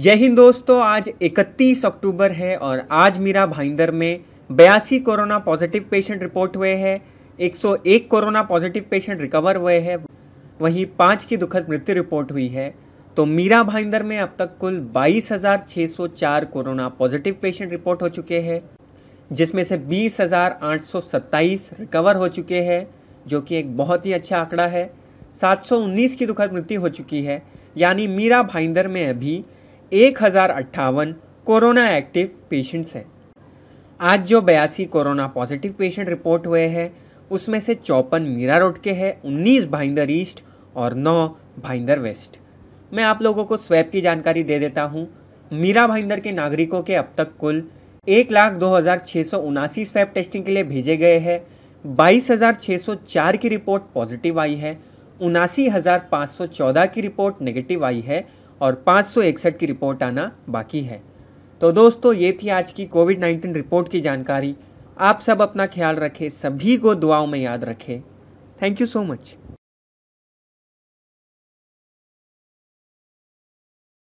जय हिंद दोस्तों आज 31 अक्टूबर है और आज मीरा भाईंदर में बयासी कोरोना पॉजिटिव पेशेंट रिपोर्ट हुए हैं 101 कोरोना पॉजिटिव पेशेंट रिकवर हुए हैं वहीं पाँच की दुखद मृत्यु रिपोर्ट हुई है तो मीरा भाईंदर में अब तक कुल 22,604 कोरोना पॉजिटिव पेशेंट रिपोर्ट हो चुके हैं जिसमें से 20,827 रिकवर हो चुके हैं जो कि एक बहुत ही अच्छा आंकड़ा है 719 की दुखद मृत्यु हो चुकी है यानी मीरा भाईंदर में अभी एक हज़ार अट्ठावन कोरोना एक्टिव पेशेंट्स हैं आज जो बयासी कोरोना पॉजिटिव पेशेंट रिपोर्ट हुए हैं उसमें से चौपन मीरा रोड के हैं उन्नीस भाईंदर ईस्ट और नौ भाईंदर वेस्ट मैं आप लोगों को स्वैप की जानकारी दे देता हूँ मीरा भाईंदर के नागरिकों के अब तक कुल एक लाख दो हज़ार छः सौ उनासी स्वैप टेस्टिंग के लिए भेजे गए हैं बाईस हज़ार छः सौ चार की रिपोर्ट पॉजिटिव आई है उनासी हज़ार पाँच सौ चौदह की रिपोर्ट नेगेटिव आई है और पाँच की रिपोर्ट आना बाकी है तो दोस्तों ये थी आज की कोविड 19 रिपोर्ट की जानकारी आप सब अपना ख्याल रखें सभी को दुआओं में याद रखें थैंक यू सो मच